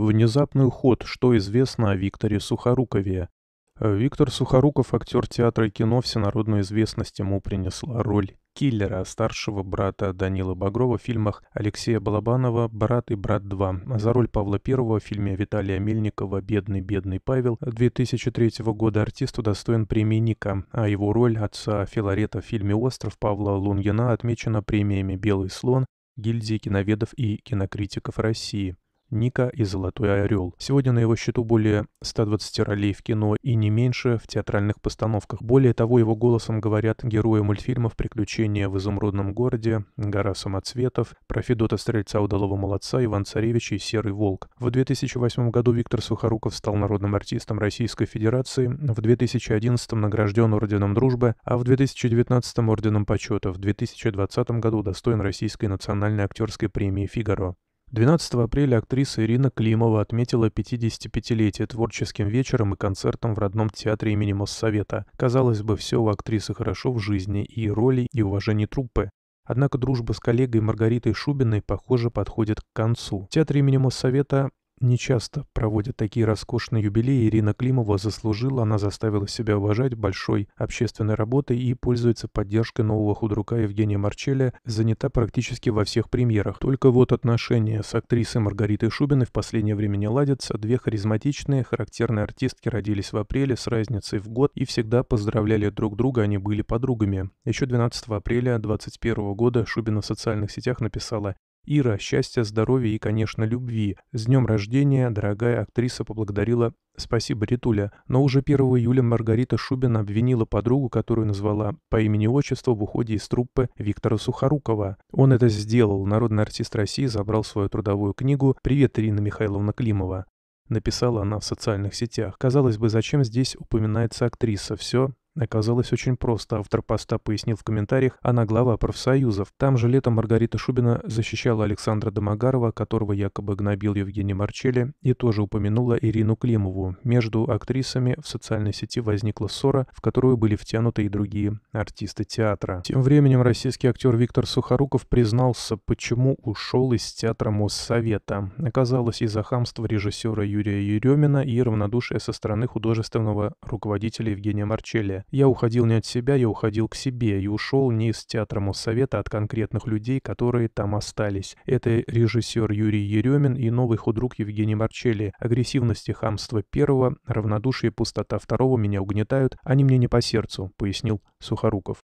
Внезапный уход, что известно о Викторе Сухорукове. Виктор Сухоруков, актер театра и кино, всенародную известность ему принесла роль киллера, старшего брата Данила Багрова в фильмах Алексея Балабанова «Брат и брат 2», за роль Павла I в фильме Виталия Мельникова «Бедный, бедный Павел» 2003 года артисту достоин премии Ника, а его роль отца Филарета в фильме «Остров» Павла Лунгина отмечена премиями «Белый слон», гильдии киноведов и кинокритиков России. Ника и Золотой Орел. Сегодня на его счету более 120 ролей в кино и не меньше в театральных постановках. Более того, его голосом говорят герои мультфильмов «Приключения в изумрудном городе», «Гора самоцветов», про Федота Стрельца Удалого Молодца, Иван Царевич и Серый Волк. В 2008 году Виктор Сухоруков стал народным артистом Российской Федерации, в 2011 награжден Орденом Дружбы, а в 2019 Орденом Почета, в 2020 году удостоен Российской национальной актерской премии «Фигаро». 12 апреля актриса Ирина Климова отметила 55-летие творческим вечером и концертом в родном театре имени Моссовета. Казалось бы, все у актрисы хорошо в жизни, и роли, и уважение труппы. Однако дружба с коллегой Маргаритой Шубиной, похоже, подходит к концу. В театре имени Моссовета Нечасто проводят такие роскошные юбилеи, Ирина Климова заслужила, она заставила себя уважать большой общественной работой и пользуется поддержкой нового худрука Евгения Марчеля, занята практически во всех премьерах. Только вот отношения с актрисой Маргаритой Шубиной в последнее время не ладятся. Две харизматичные, характерные артистки родились в апреле с разницей в год и всегда поздравляли друг друга, они были подругами. Еще 12 апреля 2021 года Шубина в социальных сетях написала Ира, счастья, здоровья и, конечно, любви. С днем рождения, дорогая актриса поблагодарила «Спасибо, Ритуля». Но уже 1 июля Маргарита Шубина обвинила подругу, которую назвала по имени-отчеству в уходе из труппы Виктора Сухорукова. Он это сделал. Народный артист России забрал свою трудовую книгу «Привет, Ирина Михайловна Климова» написала она в социальных сетях. Казалось бы, зачем здесь упоминается актриса? Все Оказалось очень просто, автор поста пояснил в комментариях, она глава профсоюзов. Там же летом Маргарита Шубина защищала Александра Домогарова, которого якобы гнобил Евгений Марчелли, и тоже упомянула Ирину Климову. Между актрисами в социальной сети возникла ссора, в которую были втянуты и другие артисты театра. Тем временем российский актер Виктор Сухоруков признался, почему ушел из театра Моссовета. Оказалось, из-за хамства режиссера Юрия Еремина и равнодушия со стороны художественного руководителя Евгения Марчелли. Я уходил не от себя, я уходил к себе и ушел не из театра Моссовета, а от конкретных людей, которые там остались. Это режиссер Юрий Еремин и новый худрук Евгений Марчелли. Агрессивность и хамство первого, равнодушие и пустота второго меня угнетают, они мне не по сердцу, пояснил Сухоруков.